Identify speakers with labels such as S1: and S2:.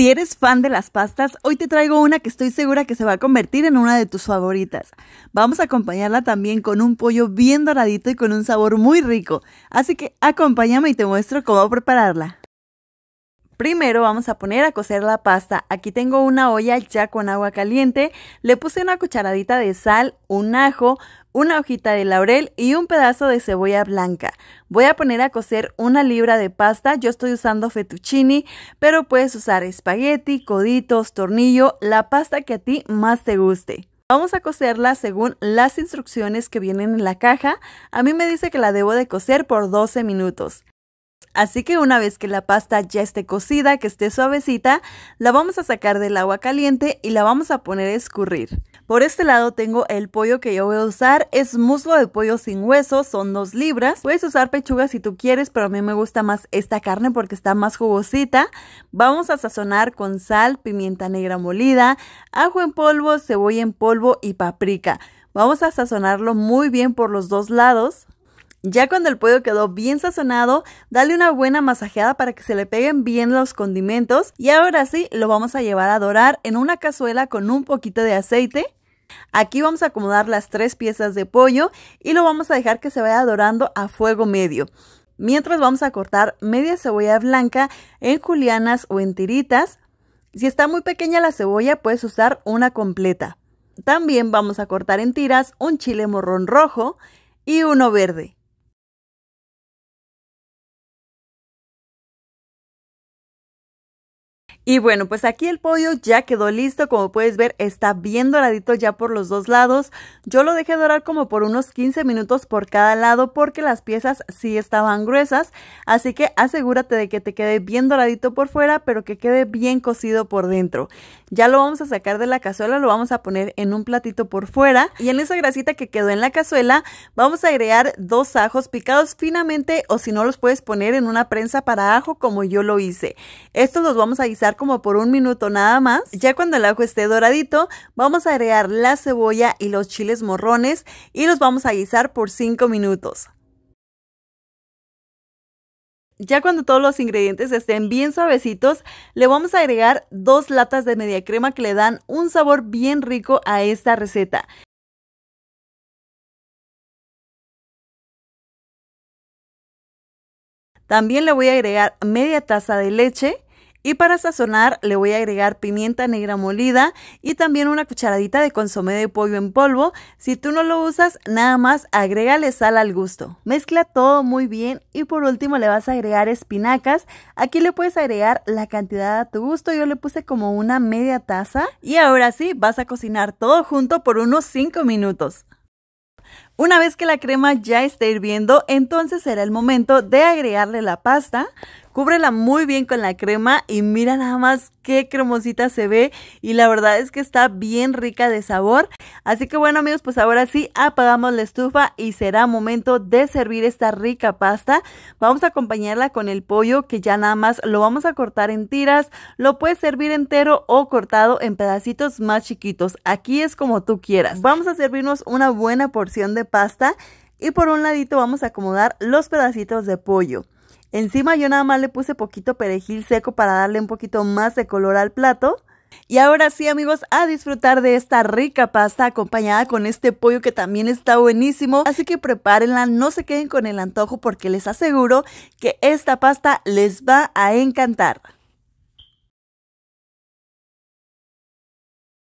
S1: Si eres fan de las pastas, hoy te traigo una que estoy segura que se va a convertir en una de tus favoritas. Vamos a acompañarla también con un pollo bien doradito y con un sabor muy rico. Así que acompáñame y te muestro cómo prepararla. Primero vamos a poner a cocer la pasta. Aquí tengo una olla ya con agua caliente. Le puse una cucharadita de sal, un ajo, una hojita de laurel y un pedazo de cebolla blanca. Voy a poner a cocer una libra de pasta. Yo estoy usando fettuccine, pero puedes usar espagueti, coditos, tornillo, la pasta que a ti más te guste. Vamos a cocerla según las instrucciones que vienen en la caja. A mí me dice que la debo de cocer por 12 minutos. Así que una vez que la pasta ya esté cocida, que esté suavecita, la vamos a sacar del agua caliente y la vamos a poner a escurrir. Por este lado tengo el pollo que yo voy a usar, es muslo de pollo sin hueso, son dos libras. Puedes usar pechuga si tú quieres, pero a mí me gusta más esta carne porque está más jugosita. Vamos a sazonar con sal, pimienta negra molida, ajo en polvo, cebolla en polvo y paprika. Vamos a sazonarlo muy bien por los dos lados. Ya cuando el pollo quedó bien sazonado, dale una buena masajeada para que se le peguen bien los condimentos y ahora sí lo vamos a llevar a dorar en una cazuela con un poquito de aceite. Aquí vamos a acomodar las tres piezas de pollo y lo vamos a dejar que se vaya dorando a fuego medio. Mientras vamos a cortar media cebolla blanca en julianas o en tiritas. Si está muy pequeña la cebolla, puedes usar una completa. También vamos a
S2: cortar en tiras un chile morrón rojo y uno verde. Y bueno, pues aquí el pollo ya quedó listo, como puedes ver está bien doradito ya por los dos lados.
S1: Yo lo dejé dorar como por unos 15 minutos por cada lado porque las piezas sí estaban gruesas, así que asegúrate de que te quede bien doradito por fuera, pero que quede bien cocido por dentro. Ya lo vamos a sacar de la cazuela, lo vamos a poner en un platito por fuera y en esa grasita que quedó en la cazuela vamos a agregar dos ajos picados finamente o si no los puedes poner en una prensa para ajo como yo lo hice. Estos los vamos a guisar como por un minuto nada más. Ya cuando el ajo esté doradito, vamos a agregar la cebolla y los chiles morrones y los vamos a guisar por 5 minutos. Ya cuando todos los ingredientes estén bien suavecitos, le vamos a
S2: agregar dos latas de media crema que le dan un sabor bien rico a esta receta. También le voy a agregar media taza de leche y para sazonar
S1: le voy a agregar pimienta negra molida y también una cucharadita de consomé de pollo en polvo. Si tú no lo usas, nada más agrégale sal al gusto. Mezcla todo muy bien y por último le vas a agregar espinacas. Aquí le puedes agregar la cantidad a tu gusto. Yo le puse como una media taza. Y ahora sí, vas a cocinar todo junto por unos 5 minutos. Una vez que la crema ya está hirviendo, entonces será el momento de agregarle la pasta. Cúbrela muy bien con la crema y mira nada más qué cremosita se ve y la verdad es que está bien rica de sabor. Así que bueno amigos, pues ahora sí apagamos la estufa y será momento de servir esta rica pasta. Vamos a acompañarla con el pollo que ya nada más lo vamos a cortar en tiras. Lo puedes servir entero o cortado en pedacitos más chiquitos. Aquí es como tú quieras. Vamos a servirnos una buena porción de pasta y por un ladito vamos a acomodar los pedacitos de pollo. Encima yo nada más le puse poquito perejil seco para darle un poquito más de color al plato. Y ahora sí amigos, a disfrutar de esta rica pasta acompañada con este pollo que también está buenísimo. Así que prepárenla, no se queden con el antojo porque les
S2: aseguro que esta pasta les va a encantar.